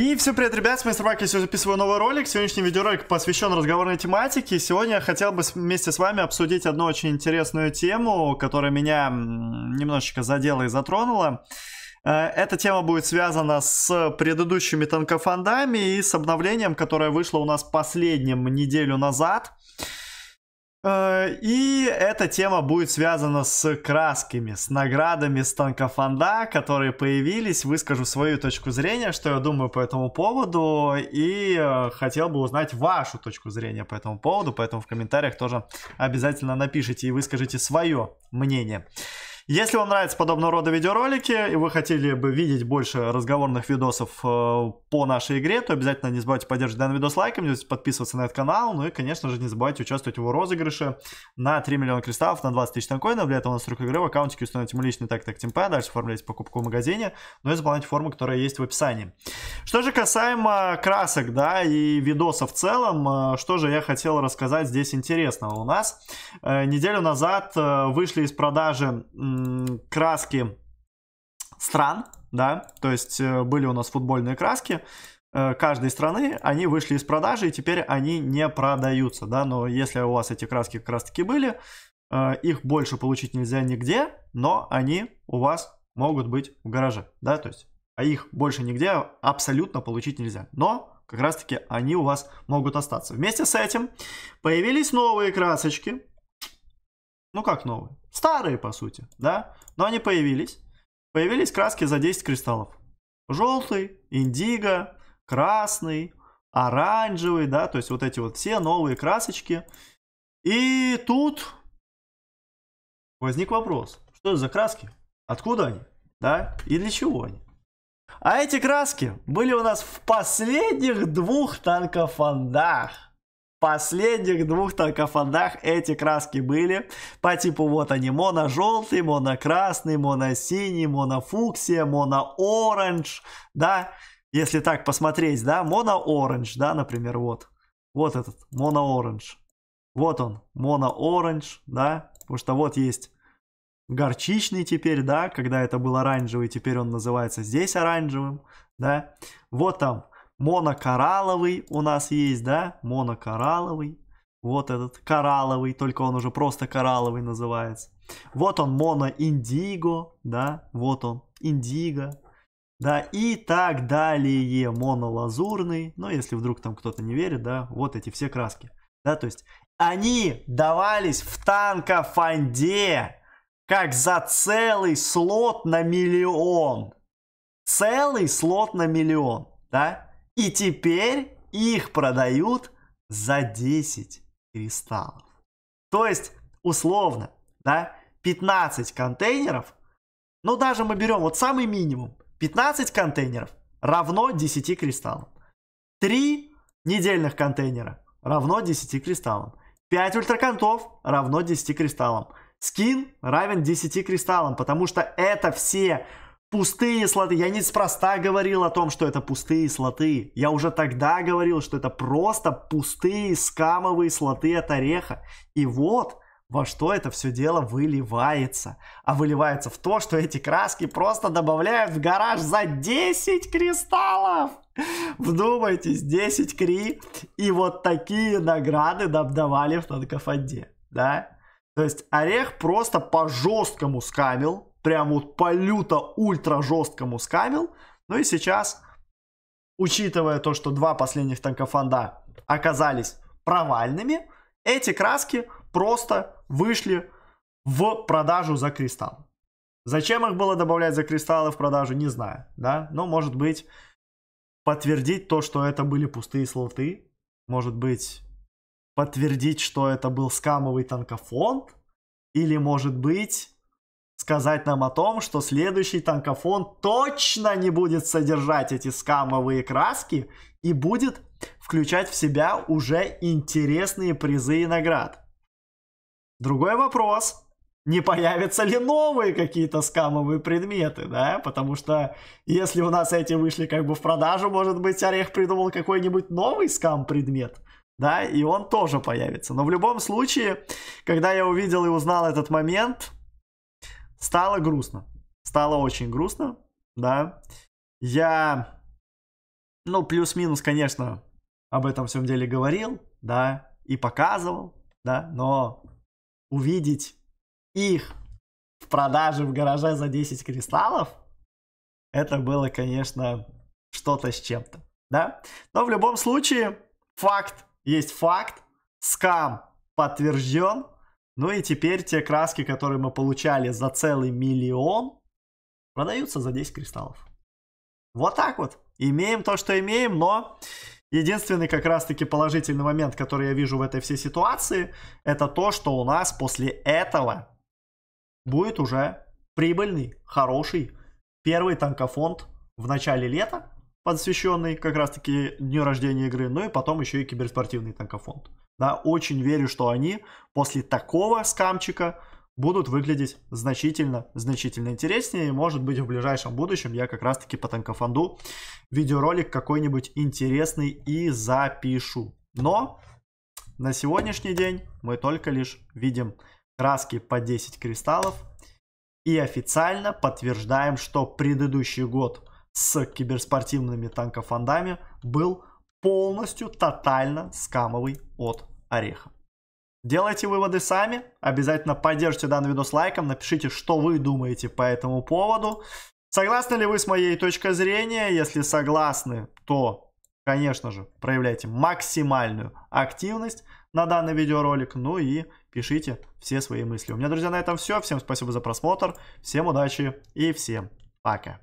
И всем привет, ребят, с вами собаки я сегодня записываю новый ролик. Сегодняшний видеоролик посвящен разговорной тематике. сегодня я хотел бы вместе с вами обсудить одну очень интересную тему, которая меня немножечко задела и затронула. Э, эта тема будет связана с предыдущими танкофандами и с обновлением, которое вышло у нас последним неделю назад – Э, и эта тема будет связана с красками, с наградами с фонда, которые появились. Выскажу свою точку зрения, что я думаю по этому поводу. И э, хотел бы узнать вашу точку зрения по этому поводу. Поэтому в комментариях тоже обязательно напишите и выскажите свое мнение. Если вам нравятся подобного рода видеоролики и вы хотели бы видеть больше разговорных видосов э, по нашей игре, то обязательно не забывайте поддерживать данный видос лайком, подписываться на этот канал, ну и, конечно же, не забывайте участвовать в его розыгрыше на 3 миллиона кристаллов, на 20 тысяч танкоинов. Для этого настройка игры в аккаунтике установите ему личный так так темпа, дальше оформлять покупку в магазине, ну и заполняйте форму, которая есть в описании. Что же касаемо красок, да, и видоса в целом, э, что же я хотел рассказать здесь интересного у нас. Э, неделю назад вышли из продажи краски стран, да, то есть э, были у нас футбольные краски э, каждой страны, они вышли из продажи и теперь они не продаются, да, но если у вас эти краски как раз таки были, э, их больше получить нельзя нигде, но они у вас могут быть в гараже, да, то есть, а их больше нигде абсолютно получить нельзя, но как раз таки они у вас могут остаться. Вместе с этим появились новые красочки, ну как новые? Старые, по сути, да? Но они появились. Появились краски за 10 кристаллов. Желтый, индиго, красный, оранжевый, да, то есть вот эти вот все новые красочки. И тут возник вопрос, что это за краски? Откуда они? Да? И для чего они? А эти краски были у нас в последних двух танкофандах последних двух таркофандах эти краски были по типу вот они моно-желтый, моно-красный, моно-синий, моно-фуксия, моно-оранж, да, если так посмотреть, да, моно-оранж, да, например, вот, вот этот моно-оранж, вот он, моно-оранж, да, потому что вот есть горчичный теперь, да, когда это был оранжевый, теперь он называется здесь оранжевым, да, вот там Монокоралловый у нас есть, да? Монокоралловый. Вот этот коралловый, только он уже просто коралловый называется. Вот он моноиндиго, да? Вот он индиго. Да, и так далее, монолазурный, ну, если вдруг там кто-то не верит, да, вот эти все краски, да, то есть они давались в танкофонде как за целый слот на миллион. Целый слот на миллион, да? И теперь их продают за 10 кристаллов. То есть, условно, да, 15 контейнеров, ну даже мы берем вот самый минимум, 15 контейнеров равно 10 кристаллам. 3 недельных контейнера равно 10 кристаллам. 5 ультраконтов равно 10 кристаллам. Скин равен 10 кристаллам, потому что это все Пустые слоты. Я неспроста говорил о том, что это пустые слоты. Я уже тогда говорил, что это просто пустые скамовые слоты от ореха. И вот во что это все дело выливается. А выливается в то, что эти краски просто добавляют в гараж за 10 кристаллов. Вдумайтесь, 10 кри. И вот такие награды нам давали в Танкофанде. Да? То есть орех просто по жесткому скамил прям вот по люто ультра жесткому скамил. Ну и сейчас, учитывая то, что два последних танкофонда оказались провальными, эти краски просто вышли в продажу за кристалл. Зачем их было добавлять за кристаллы в продажу, не знаю, да, но может быть подтвердить то, что это были пустые слоты, может быть подтвердить, что это был скамовый танкофонд, или может быть сказать нам о том, что следующий танкофон точно не будет содержать эти скамовые краски и будет включать в себя уже интересные призы и наград. Другой вопрос, не появятся ли новые какие-то скамовые предметы, да? Потому что если у нас эти вышли как бы в продажу, может быть, Орех придумал какой-нибудь новый скам-предмет, да? И он тоже появится. Но в любом случае, когда я увидел и узнал этот момент, Стало грустно. Стало очень грустно, да. Я, ну, плюс-минус, конечно, об этом всем деле говорил, да, и показывал, да, но увидеть их в продаже в гараже за 10 кристаллов, это было, конечно, что-то с чем-то, да. Но в любом случае, факт есть факт, скам подтвержден, ну и теперь те краски, которые мы получали за целый миллион, продаются за 10 кристаллов. Вот так вот. Имеем то, что имеем, но единственный как раз-таки положительный момент, который я вижу в этой всей ситуации, это то, что у нас после этого будет уже прибыльный, хороший первый танкофонд в начале лета, посвященный как раз-таки дню рождения игры, ну и потом еще и киберспортивный танкофонд. Да, очень верю, что они после такого скамчика будут выглядеть значительно, значительно интереснее. И, может быть, в ближайшем будущем я как раз-таки по танкофанду видеоролик какой-нибудь интересный и запишу. Но на сегодняшний день мы только лишь видим краски по 10 кристаллов и официально подтверждаем, что предыдущий год с киберспортивными танкофандами был полностью тотально скамовый от ореха. Делайте выводы сами, обязательно поддержите данный видос лайком, напишите, что вы думаете по этому поводу. Согласны ли вы с моей точкой зрения? Если согласны, то, конечно же, проявляйте максимальную активность на данный видеоролик, ну и пишите все свои мысли. У меня, друзья, на этом все. Всем спасибо за просмотр, всем удачи и всем пока.